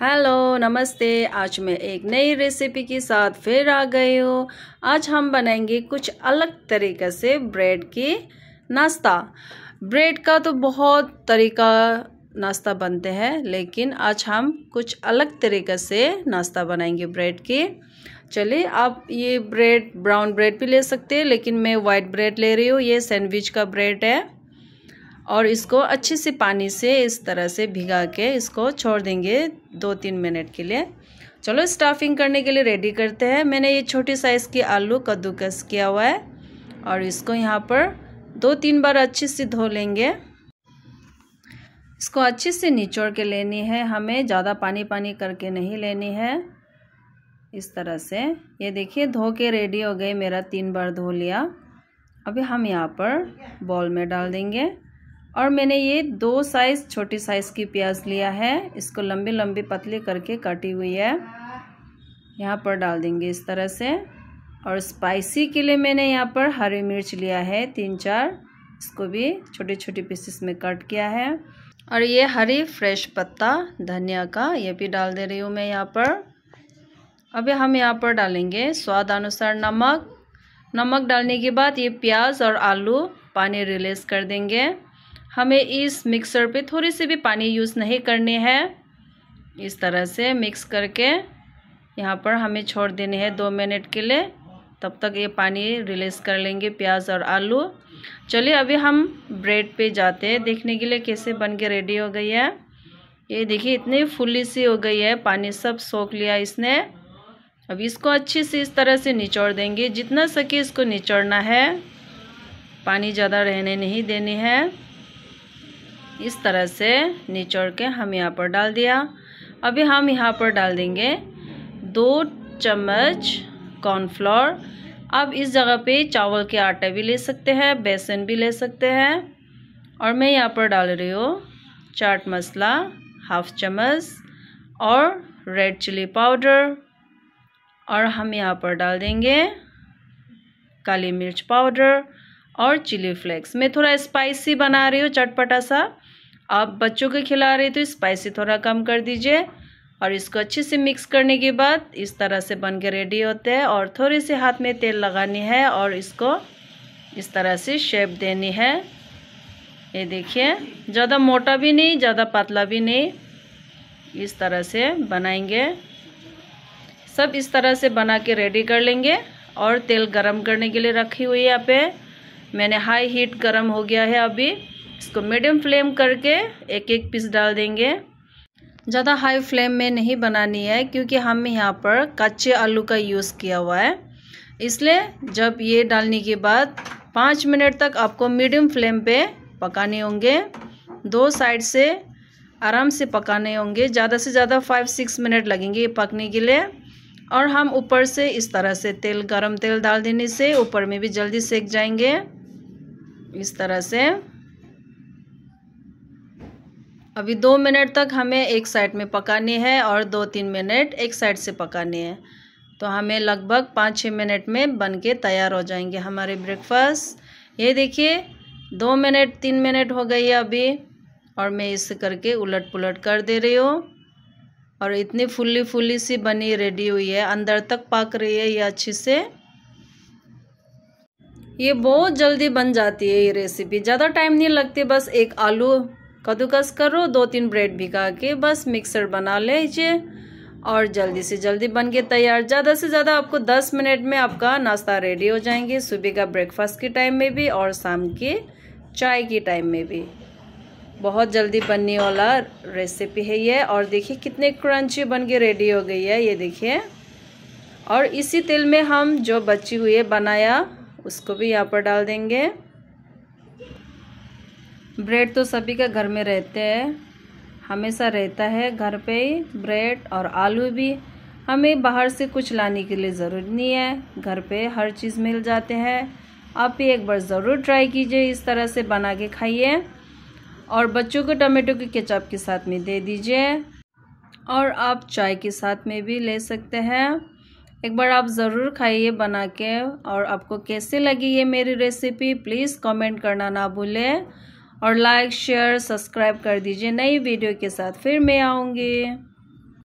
hello नमस्ते आज मैं एक नई रेसिपी के साथ फिर आ गई हूँ आज हम बनाएंगे कुछ अलग तरीके से ब्रेड के नाश्ता ब्रेड का तो बहुत तरीका नाश्ता बनते हैं लेकिन आज हम कुछ अलग तरीके से नाश्ता बनाएंगे ब्रेड के चलिए आप ये ब्रेड ब्राउन ब्रेड भी ले सकते हैं लेकिन मैं वाइट ब्रेड ले रही हूँ ये सैंडविच का ब्रेड है और इसको अच्छे से पानी से इस तरह से भिगा के इसको छोड़ देंगे दो तीन मिनट के लिए चलो स्टफिंग करने के लिए रेडी करते हैं मैंने ये छोटे साइज़ के आलू कद्दूकस किया हुआ है और इसको यहाँ पर दो तीन बार अच्छे से धो लेंगे इसको अच्छे से निचोड़ के लेनी है हमें ज़्यादा पानी पानी करके नहीं लेनी है इस तरह से ये देखिए धो के रेडी हो गए मेरा तीन बार धो लिया अभी हम यहाँ पर बॉल में डाल देंगे और मैंने ये दो साइज़ छोटी साइज़ की प्याज लिया है इसको लंबी लंबी पतली करके काटी हुई है यहाँ पर डाल देंगे इस तरह से और स्पाइसी के लिए मैंने यहाँ पर हरी मिर्च लिया है तीन चार इसको भी छोटे छोटे पीसेस में कट किया है और ये हरी फ्रेश पत्ता धनिया का ये भी डाल दे रही हूँ मैं यहाँ पर अभी हम यहाँ पर डालेंगे स्वाद अनुसार नमक नमक डालने के बाद ये प्याज और आलू पानी रिलीज़ कर देंगे हमें इस मिक्सर पे थोड़े से भी पानी यूज़ नहीं करने हैं इस तरह से मिक्स करके यहाँ पर हमें छोड़ देने हैं दो मिनट के लिए तब तक ये पानी रिलीज़ कर लेंगे प्याज और आलू चलिए अभी हम ब्रेड पे जाते हैं देखने के लिए कैसे बन के रेडी हो गई है ये देखिए इतनी फुल्ली सी हो गई है पानी सब सोख लिया इसने अब इसको अच्छे से इस तरह से निचोड़ देंगे जितना सके इसको निचोड़ना है पानी ज़्यादा रहने नहीं देनी है इस तरह से निचोड़ के हम यहाँ पर डाल दिया अभी हम यहाँ पर डाल देंगे दो चम्मच कॉर्नफ्लोर आप इस जगह पे चावल के आटा भी ले सकते हैं बेसन भी ले सकते हैं और मैं यहाँ पर डाल रही हूँ चाट मसाला हाफ चम्मच और रेड चिली पाउडर और हम यहाँ पर डाल देंगे काली मिर्च पाउडर और चिली फ्लेक्स मैं थोड़ा स्पाइसी बना रही हूँ चटपटा सा आप बच्चों को खिला रहे तो स्पाइसी थोड़ा कम कर दीजिए और इसको अच्छे से मिक्स करने के बाद इस तरह से बन के रेडी होते हैं और थोड़े से हाथ में तेल लगानी है और इसको इस तरह से शेप देनी है ये देखिए ज़्यादा मोटा भी नहीं ज़्यादा पतला भी नहीं इस तरह से बनाएंगे सब इस तरह से बना के रेडी कर लेंगे और तेल गरम करने के लिए रखी हुई है यहाँ पे मैंने हाई हीट गरम हो गया है अभी इसको मीडियम फ्लेम करके एक एक पीस डाल देंगे ज़्यादा हाई फ्लेम में नहीं बनानी है क्योंकि हम यहाँ पर कच्चे आलू का यूज़ किया हुआ है इसलिए जब ये डालने के बाद पाँच मिनट तक आपको मीडियम फ्लेम पे पकाने होंगे दो साइड से आराम से पकाने होंगे ज़्यादा से ज़्यादा फाइव सिक्स मिनट लगेंगे ये पकने के लिए और हम ऊपर से इस तरह से तेल गरम तेल डाल देने से ऊपर में भी जल्दी सेक जाएंगे इस तरह से अभी दो मिनट तक हमें एक साइड में पकानी है और दो तीन मिनट एक साइड से पकानी है तो हमें लगभग पाँच छः मिनट में बन के तैयार हो जाएंगे हमारे ब्रेकफास्ट ये देखिए दो मिनट तीन मिनट हो गई है अभी और मैं इसे करके उलट पुलट कर दे रही हूँ और इतनी फुल्ली फुल्ली सी बनी रेडी हुई है अंदर तक पक रही है ये अच्छे से ये बहुत जल्दी बन जाती है ये रेसिपी ज़्यादा टाइम नहीं लगती बस एक आलू कद्दूकस करो दो तीन ब्रेड भिगा के बस मिक्सर बना लीजिए और जल्दी से जल्दी बन के तैयार ज़्यादा से ज़्यादा आपको 10 मिनट में आपका नाश्ता रेडी हो जाएंगे सुबह का ब्रेकफास्ट के टाइम में भी और शाम के चाय के टाइम में भी बहुत जल्दी बनने वाला रेसिपी है ये और देखिए कितने क्रंची बन के रेडी हो गई है ये देखिए और इसी तेल में हम जो बची हुई है बनाया उसको भी यहाँ पर डाल देंगे ब्रेड तो सभी के घर में रहते हैं हमेशा रहता है घर पे ही ब्रेड और आलू भी हमें बाहर से कुछ लाने के लिए ज़रूरत नहीं है घर पे हर चीज़ मिल जाते हैं आप भी एक बार ज़रूर ट्राई कीजिए इस तरह से बना के खाइए और बच्चों को टमाटो के केचप के साथ में दे दीजिए और आप चाय के साथ में भी ले सकते हैं एक बार आप ज़रूर खाइए बना के और आपको कैसे लगी ये मेरी रेसिपी प्लीज़ कमेंट करना ना भूलें और लाइक शेयर सब्सक्राइब कर दीजिए नई वीडियो के साथ फिर मैं आऊँगी